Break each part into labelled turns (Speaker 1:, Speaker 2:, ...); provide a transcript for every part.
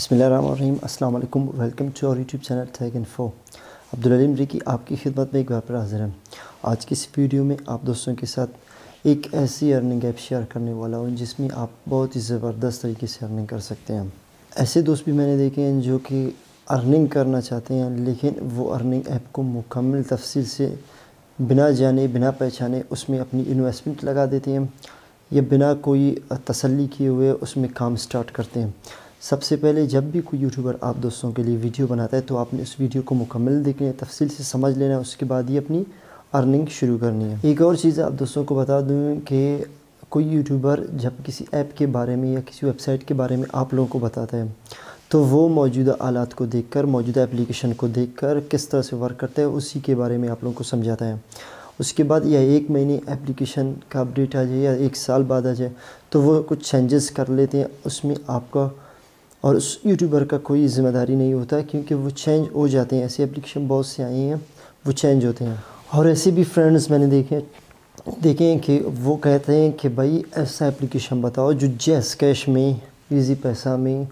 Speaker 1: बसमीम अल्लाम welcome to our YouTube channel थैग एंड फो अब्दुलम की आपकी खिदमत में एक बार पर हाजिर है आज की इस वीडियो में आप दोस्तों के साथ एक ऐसी अर्निंग ऐप शेयर करने वाला हूँ जिसमें आप बहुत ही ज़बरदस्त तरीके से अर्निंग कर सकते हैं ऐसे दोस्त भी मैंने देखे हैं जो कि अर्निंग करना चाहते हैं लेकिन वो अर्निंग ऐप को मुकम्मल तफसील से बिना जाने बिना पहचाने उसमें अपनी इन्वेस्टमेंट लगा देते हैं या बिना कोई तसली किए हुए उसमें काम स्टार्ट करते हैं सबसे पहले जब भी कोई यूट्यूबर आप दोस्तों के लिए वीडियो बनाता है तो आपने उस वीडियो को मुकम्मल देखना तफसील से समझ लेना है उसके बाद ही अपनी अर्निंग शुरू करनी है एक और चीज़ आप दोस्तों को बता दूँ कि कोई यूट्यूबर जब किसी ऐप के बारे में या किसी वेबसाइट के बारे में आप लोगों को बताता है तो वो मौजूदा आलात को देखकर मौजूदा एप्लीकेशन को देखकर किस तरह से वर्क करता है उसी के बारे में आप लोगों को समझाता है उसके बाद या एक महीने एप्लीकेशन का अपडेट आ जाए या एक साल बाद आ जाए तो वो कुछ चेंजेस कर लेते हैं उसमें आपका और उस यूट्यूबर का कोई ज़िम्मेदारी नहीं होता क्योंकि वो चेंज हो जाते हैं ऐसे एप्लीकेशन बहुत से आई हैं वो चेंज होते हैं और ऐसे भी फ्रेंड्स मैंने देखे देखें कि वो कहते हैं कि भाई ऐसा एप्लीकेशन बताओ जो जैस कैश में ईजी पैसा में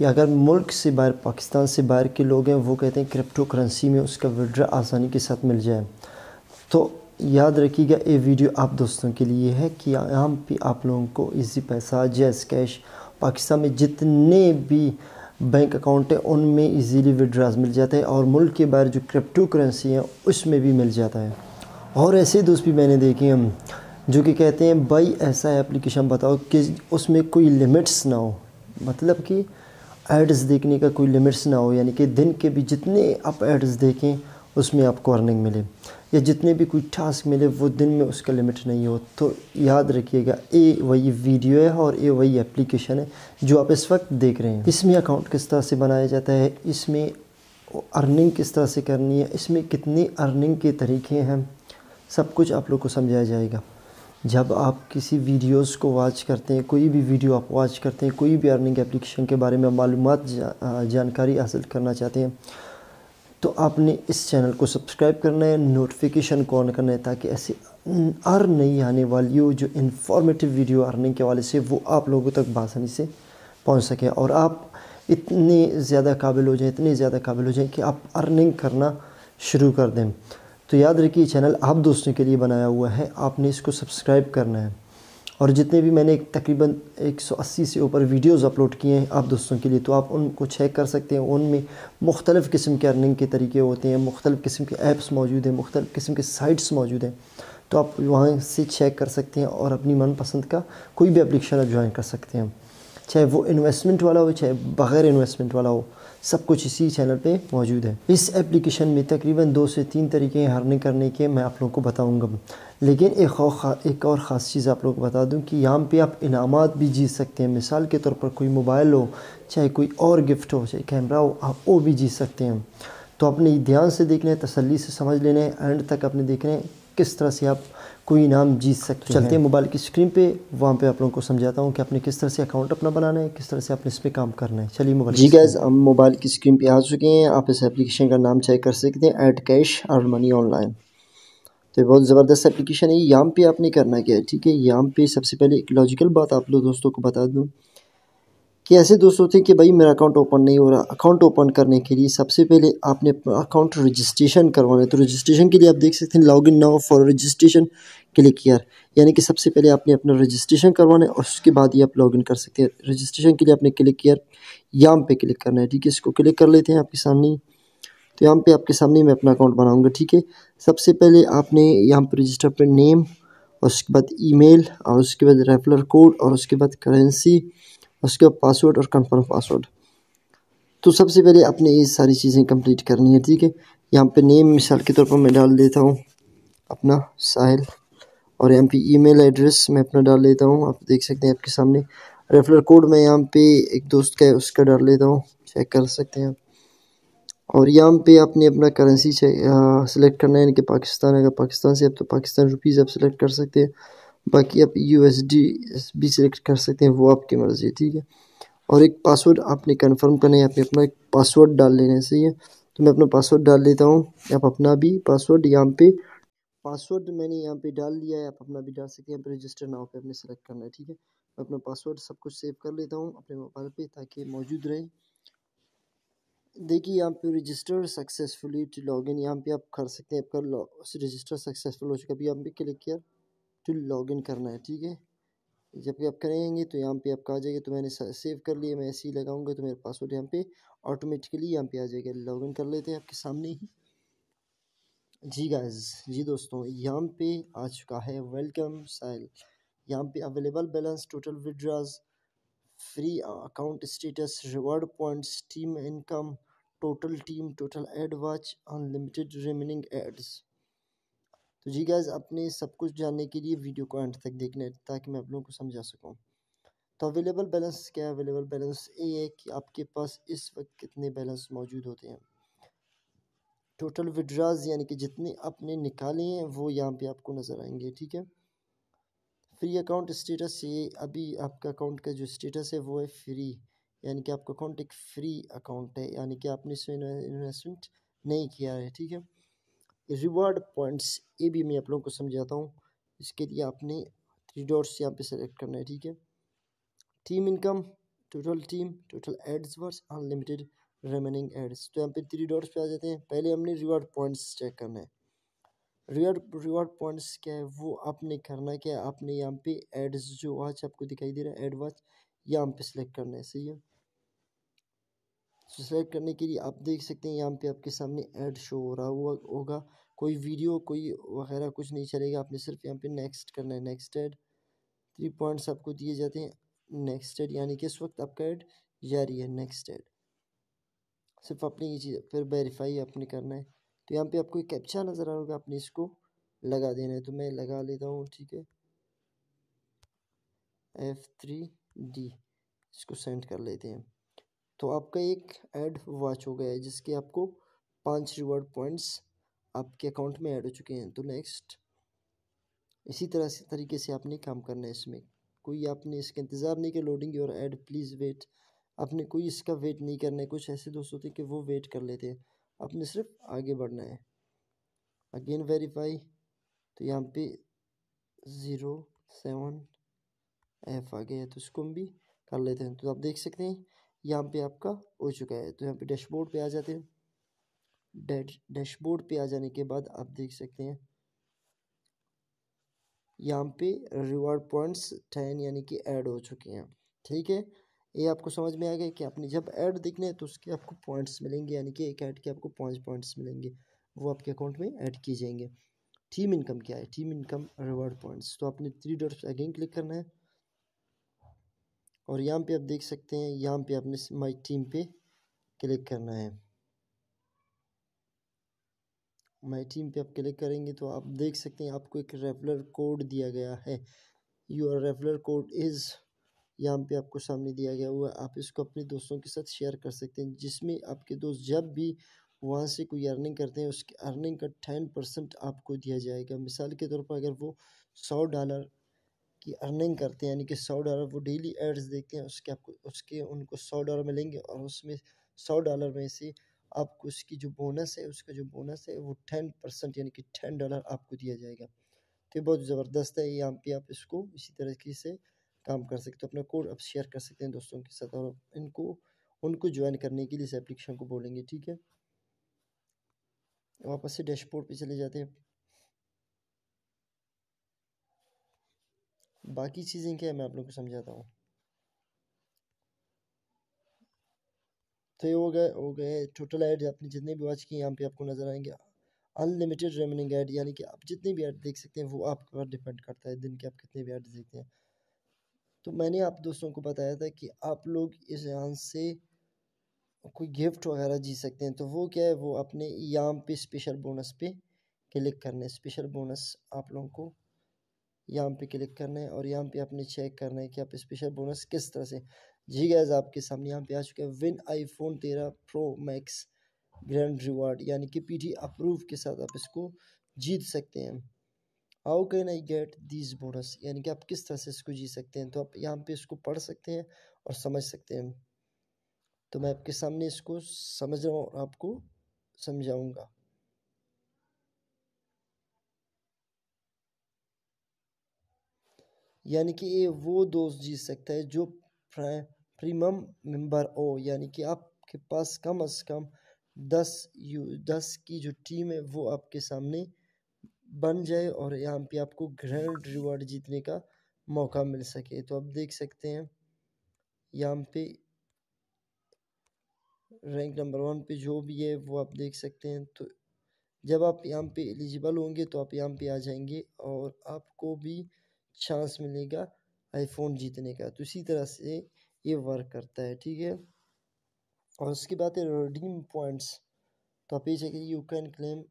Speaker 1: या अगर मुल्क से बाहर पाकिस्तान से बाहर के लोग हैं वो कहते हैं क्रिप्टो करेंसी में उसका विड्रा आसानी के साथ मिल जाए तो याद रखिएगा ये वीडियो आप दोस्तों के लिए है कि यहाँ पर आप लोगों को ईजी पैसा जैस कैश पाकिस्तान में जितने भी बैंक अकाउंट है उनमें इजीली विड्राज मिल जाते हैं और मुल्क के बाहर जो क्रिप्टो करेंसी हैं उसमें भी मिल जाता है और ऐसे दोस्त भी मैंने देखे हैं जो कि कहते हैं भाई ऐसा एप्लीकेशन बताओ कि उसमें कोई लिमिट्स ना हो मतलब कि एड्स देखने का कोई लिमिट्स ना हो यानी कि दिन के भी जितने आप एड्स देखें उसमें आपको अर्निंग मिले या जितने भी कोई टास्क मिले वो दिन में उसका लिमिट नहीं हो तो याद रखिएगा ए वही वीडियो है और ए वही एप्लीकेशन है जो आप इस वक्त देख रहे हैं इसमें अकाउंट किस तरह से बनाया जाता है इसमें अर्निंग किस तरह से करनी है इसमें कितनी अर्निंग के तरीके हैं सब कुछ आप लोग को समझाया जाएगा जब आप किसी वीडियोस को वॉच करते हैं कोई भी वीडियो आप वॉच करते हैं कोई भी अर्निंग एप्लीकेशन के बारे में मालूम जा, जानकारी हासिल करना चाहते हैं तो आपने इस चैनल को सब्सक्राइब करना है नोटिफिकेशन को ऑन करना है ताकि ऐसे हर नई आने वाली हो जो इन्फॉर्मेटिव वीडियो अर्निंग के हवाले से वो आप लोगों तक बासानी से पहुंच सके और आप इतने ज़्यादा काबिल हो जाएं इतने ज़्यादा काबिल हो जाएं कि आप अर्निंग करना शुरू कर दें तो याद रखिए चैनल आप दोस्तों के लिए बनाया हुआ है आपने इसको सब्सक्राइब करना है और जितने भी मैंने तकरीबन 180 से ऊपर वीडियोस अपलोड किए हैं आप दोस्तों के लिए तो आप उनको चेक कर सकते हैं उनमें मुख्तलिफ़ किस्म के अर्निंग के तरीके होते हैं मुख्तलिफ़ किस्म के ऐप्स मौजूद हैं मुख्तलिफ़ किस्म के साइट्स मौजूद हैं तो आप वहाँ से चेक कर सकते हैं और अपनी मनपसंद का कोई भी एप्लीकेशन आप ज्वाइन कर सकते हैं चाहे वो इन्वेस्टमेंट वाला हो चाहे बग़ैर इन्वेस्टमेंट वाला हो सब कुछ इसी चैनल पे मौजूद है इस एप्लीकेशन में तकरीबन दो से तीन तरीके हारने करने के मैं आप लोगों को बताऊंगा लेकिन एक और एक और ख़ास चीज़ आप लोगों को बता दूं कि यहाँ पे आप इनामात भी जीत सकते हैं मिसाल के तौर पर कोई मोबाइल हो चाहे कोई और गिफ्ट हो चाहे कैमरा हो आप वो भी जीत सकते हैं तो अपने ध्यान से देखना है तसली से समझ लेना है एंड तक अपने देखना है किस तरह से आप कोई इनाम जीत सकते चलते हैं मोबाइल की स्क्रीन पे वहाँ पे आप लोगों को समझाता हूँ कि आपने किस तरह से अकाउंट अपना बनाना है किस तरह से आपने इस पर काम करना है चलिए मोबाइल जी गैस हम मोबाइल की स्क्रीन पे आ चुके हैं आप इस एप्लीकेशन का नाम चेक कर सकते हैं एट कैश और मनी ऑनलाइन तो बहुत ज़बरदस्त एप्लीकेशन है यहाँ पे आपने करना क्या है ठीक है यहाँ पे सबसे पहले एक लॉजिकल बात आप लोग दोस्तों को बता दूँ कि ऐसे दोस्त होते हैं कि भाई मेरा अकाउंट ओपन नहीं हो रहा अकाउंट ओपन करने के लिए सबसे पहले आपने अकाउंट रजिस्ट्रेशन करवाना है तो रजिस्ट्रेशन के लिए आप देख सकते हैं log in now for registration click यार यानी कि सबसे पहले आपने अपना रजिस्ट्रेशन करवाना है और उसके बाद ही आप लॉगिन कर सकते हैं रजिस्ट्रेशन के लिए आपने क्लिक किया याम पे क्लिक करना है ठीक है इसको क्लिक कर लेते हैं आपके सामने तो यहाँ पे आपके सामने मैं अपना अकाउंट बनाऊँगा ठीक है सबसे पहले आपने यहाँ पर रजिस्टर पर नेम और उसके बाद ईमेल और उसके बाद रेफलर कोड और उसके बाद करेंसी उसके पासवर्ड और कंफर्म पासवर्ड तो सबसे पहले अपने ये सारी चीज़ें कंप्लीट करनी है ठीक है यहाँ पे नेम मिसाल के तौर पर मैं डाल देता हूँ अपना साहिल और यहाँ पे ईमेल एड्रेस मैं अपना डाल लेता हूँ आप देख सकते हैं आपके सामने रेफरल कोड मैं यहाँ पे एक दोस्त का है उसका डाल लेता हूँ चेक कर सकते हैं आप और यहाँ पे आपने अपना करेंसी सेलेक्ट करना है यानी कि पाकिस्तान अगर पाकिस्तान से आप तो पाकिस्तान रुपीज़ आप सेलेक्ट कर सकते हैं बाकी आप यू एस डी भी सिलेक्ट कर सकते हैं वो आपकी मर्ज़ी है ठीक है और एक पासवर्ड आपने कंफर्म करना है आपने अपना एक पासवर्ड डाल लेना है सही है तो मैं अपना पासवर्ड डाल लेता हूँ आप अपना भी पासवर्ड यहाँ पे पासवर्ड मैंने यहाँ पे डाल लिया है आप अपना भी डाल सकते हैं यहाँ पे रजिस्टर नाव पे अपने सेलेक्ट करना है ठीक है मैं अपना पासवर्ड सब कुछ सेव कर लेता हूँ अपने मोबाइल पे ताकि मौजूद रहे देखिए यहाँ पे रजिस्टर सक्सेसफुली इन यहाँ पे आप कर सकते हैं आपका रजिस्टर सक्सेसफुल हो चुका अभी यहाँ पे क्लिक किया लॉग इन करना है ठीक है जब आप करेंगे तो यहाँ पे आपका आ जाएगा तो मैंने सेव कर लिया मैं ऐसे ही लगाऊंगा तो मेरा पासवर्ड यहाँ पे ऑटोमेटिकली यहाँ पे आ जाएगा लॉगिन कर लेते हैं आपके सामने ही जी गाइस जी दोस्तों यहाँ पे आ चुका है वेलकम साइल यहाँ पे available balance total withdraws free account status reward points team income total team total ad watch unlimited remaining ads तो जी गैज़ अपने सब कुछ जानने के लिए वीडियो को एंड तक देखने ताकि मैं आप लोगों को समझा सकूँ तो अवेलेबल बैलेंस क्या है अवेलेबल बैलेंस ये है कि आपके पास इस वक्त कितने बैलेंस मौजूद होते हैं टोटल विड्राज यानी कि जितने आपने निकाले हैं वो यहाँ पे आपको नज़र आएंगे ठीक है फ्री अकाउंट स्टेटस ये अभी आपका अकाउंट का जो स्टेटस है वो है फ्री यानी कि आपका अकाउंट एक फ्री अकाउंट है यानी कि आपने इसमें इन्वेस्टमेंट नहीं किया है ठीक है रिवॉर्ड पॉइंट्स ये भी मैं आप लोगों को समझाता हूँ इसके लिए आपने थ्री डॉट्स यहाँ पे सेलेक्ट करना है ठीक है team income total team total ads वर्स अनलिमिटेड रिमेनिंग एड्स तो यहाँ पे थ्री डॉट्स पे आ जाते हैं पहले हमने रिवॉर्ड पॉइंट्स चेक करना है रिवॉर्ड रिवॉर्ड पॉइंट्स क्या है वो आपने करना क्या है आपने यहाँ पे एड्स जो वॉच आपको दिखाई दे रहा है एड वॉच यहाँ पे सेलेक्ट करना है सही है सब्सक्राइब करने के लिए आप देख सकते हैं यहाँ पे आपके सामने ऐड शो हो रहा हुआ होगा कोई वीडियो कोई वगैरह कुछ नहीं चलेगा आपने सिर्फ यहाँ पे नेक्स्ट करना है नेक्स्ट ऐड थ्री पॉइंट्स आपको दिए जाते हैं नेक्स्ट ऐड यानी कि इस वक्त आपका ऐड जारी है नेक्स्ट ऐड सिर्फ अपनी ये चीज़ फिर वेरीफाई आपने करना है तो यहाँ पर आपको एक कैप्चा नज़र आ रहा होगा आपने इसको लगा देना है तो मैं लगा लेता हूँ ठीक है एफ थ्री डी इसको सेंड कर लेते हैं तो आपका एक ऐड वॉच हो गया है जिसके आपको पाँच रिवॉर्ड पॉइंट्स आपके अकाउंट में ऐड हो चुके हैं तो नेक्स्ट इसी तरह से तरीके से आपने काम करना है इसमें कोई आपने इसका इंतज़ार नहीं किया लोडिंग और ऐड प्लीज़ वेट आपने कोई इसका वेट नहीं करना है कुछ ऐसे दोस्त होते हैं कि वो वेट कर लेते हैं आपने सिर्फ आगे बढ़ना है अगेन वेरीफाई तो यहाँ पे ज़ीरो सेवन एफ आ गया है तो इसको हम भी कर लेते हैं तो आप देख सकते हैं यहाँ पे आपका हो चुका है तो यहाँ पे डैशबोर्ड पे आ जाते हैं डैशबोर्ड पे आ जाने के बाद आप देख सकते हैं यहाँ पे रिवार्ड पॉइंट्स टेन यानी कि ऐड हो चुके हैं ठीक है ये आपको समझ में आ गया कि आपने जब ऐड देखने हैं तो उसके आपको पॉइंट्स मिलेंगे यानी कि एक ऐड के आपको पाँच पॉइंट्स मिलेंगे वो आपके अकाउंट में ऐड किए जाएंगे टीम इनकम क्या है टीम इनकम रिवार्ड पॉइंट्स तो आपने थ्री डॉट्स अगेन क्लिक करना है और यहाँ पे आप देख सकते हैं यहाँ पे आपने माई टीम पे क्लिक करना है माई टीम पे आप क्लिक करेंगे तो आप देख सकते हैं आपको एक रेफलर कोड दिया गया है योर रेफलर कोड इज़ यहाँ पे आपको सामने दिया गया हुआ आप इसको अपने दोस्तों के साथ शेयर कर सकते हैं जिसमें आपके दोस्त जब भी वहाँ से कोई अर्निंग करते हैं उसकी अर्निंग का टेन परसेंट आपको दिया जाएगा मिसाल के तौर पर अगर वो सौ डॉलर की अर्निंग करते हैं यानी कि सौ डॉलर वो डेली एड्स देखते हैं उसके आपको उसके उनको सौ डॉलर मिलेंगे और उसमें सौ डॉलर में से आपको उसकी जो बोनस है उसका जो बोनस है वो टेन परसेंट यानी कि टेन डॉलर आपको दिया जाएगा तो ये बहुत ज़बरदस्त है यहाँ पे आप इसको इसी तरीके से काम कर सकते हो अपना कोड आप शेयर कर सकते हैं दोस्तों के साथ और इनको उनको ज्वाइन करने के लिए इस एप्लीकेशन को बोलेंगे ठीक है वापस से डैशबोर्ड पर चले जाते हैं बाकी चीज़ें क्या है मैं आप लोग को समझाता हूँ तो ये हो गए हो गए टोटल ऐड आपने जितने भी वॉच किए यहाँ पे आपको नज़र आएंगे अनलिमिटेड रेमनिंग ऐड यानी कि आप जितने भी ऐड देख सकते हैं वो आपके ऊपर डिपेंड करता है दिन के आप कितने भी ऐड देखते हैं तो मैंने आप दोस्तों को बताया था कि आप लोग इस यहाँ से कोई गिफ्ट वगैरह जी सकते हैं तो वो क्या है वो अपने यहाँ पे स्पेशल बोनस पे क्लिक करने स्पेशल बोनस आप लोगों को यहाँ पे क्लिक करना है और यहाँ पे आपने चेक करना है कि आप स्पेशल बोनस किस तरह से जी गैज आपके सामने यहाँ पे आ चुके हैं विन आईफोन तेरह प्रो मैक्स ग्रैंड रिवार्ड यानी कि पीटी अप्रूव के साथ आप इसको जीत सकते हैं how can I get this bonus यानी कि आप किस तरह से इसको जीत सकते हैं तो आप यहाँ पे इसको पढ़ सकते हैं और समझ सकते हैं तो मैं आपके सामने इसको समझ रहा हूँ और आपको समझाऊँगा यानी कि ये वो दोस्त जीत सकता है जो प्रीमियम मेंबर हो यानी कि आपके पास कम अज़ कम दस यू दस की जो टीम है वो आपके सामने बन जाए और यहाँ पे आपको ग्रैंड रिवॉर्ड जीतने का मौका मिल सके तो आप देख सकते हैं यहाँ पे रैंक नंबर वन पे जो भी है वो आप देख सकते हैं तो जब आप यहाँ पे एलिजिबल होंगे तो आप यहाँ पे आ जाएंगे और आपको भी चांस मिलेगा आईफोन जीतने का तो इसी तरह से ये वर्क करता है ठीक है और उसके बाद रिडीम पॉइंट्स तो आप ये चाहिए you can claim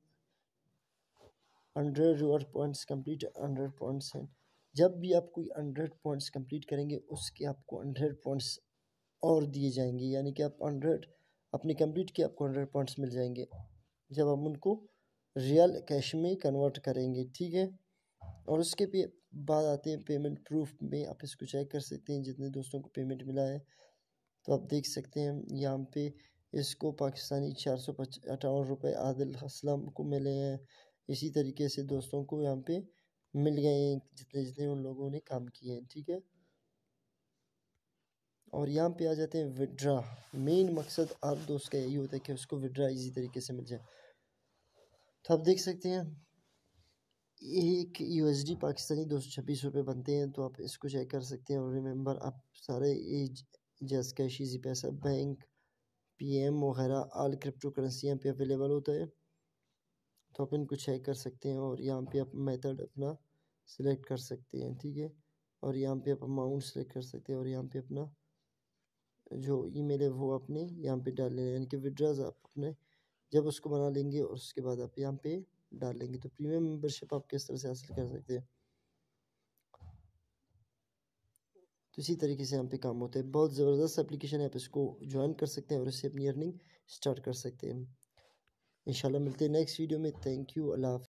Speaker 1: hundred reward points complete hundred points हैं जब भी आप कोई हंड्रेड पॉइंट्स कंप्लीट करेंगे उसके आपको हंड्रेड पॉइंट्स और दिए जाएंगे यानी कि आप हंड्रेड अपने कंप्लीट किए आपको हंड्रेड पॉइंट्स मिल जाएंगे जब हम उनको रियल कैश में कन्वर्ट करेंगे ठीक है और उसके पे बाद आते हैं पेमेंट प्रूफ में आप इसको चेक कर सकते हैं जितने दोस्तों को पेमेंट मिला है तो आप देख सकते हैं यहाँ पे इसको पाकिस्तानी चार सौ अठावन रुपये आदिल असलम को मिले हैं इसी तरीके से दोस्तों को यहाँ पे मिल गए हैं जितने जितने उन लोगों ने काम किए हैं ठीक है और यहाँ पे आ जाते हैं विड्रा मेन मकसद आप दोस्त का यही होता है कि उसको विड्रा इजी तरीके से मिल जाए तो आप देख सकते हैं एक यू एस डी पाकिस्तानी दो सौ छब्बीस रुपये बनते हैं तो आप इसको चेक कर सकते हैं और रिमेंबर आप सारे JazzCash Easypaisa bank P M वगैरह आल क्रिप्टो करेंसी यहाँ पे अवेलेबल होता है तो आप इनको चेक कर सकते हैं और यहाँ पे आप मेथड अपना सिलेक्ट कर सकते हैं ठीक है और यहाँ पे आप अमाउंट सेलेक्ट कर सकते हैं और यहाँ पे अपना जो ईमेल है वो आपने यहाँ पे डाल लेना यानी कि विड्रॉज आप अपने जब उसको बना लेंगे और उसके बाद आप यहाँ पे डालेंगे तो प्रीमियम मेंबरशिप आप किस तरह से हासिल कर सकते हैं तो इसी तरीके से यहाँ पे काम होता है बहुत ज़बरदस्त एप्लीकेशन है आप इसको ज्वाइन कर सकते हैं और इससे अपनी अर्निंग स्टार्ट कर सकते हैं इंशाल्लाह मिलते हैं नेक्स्ट वीडियो में थैंक यू अल्लाह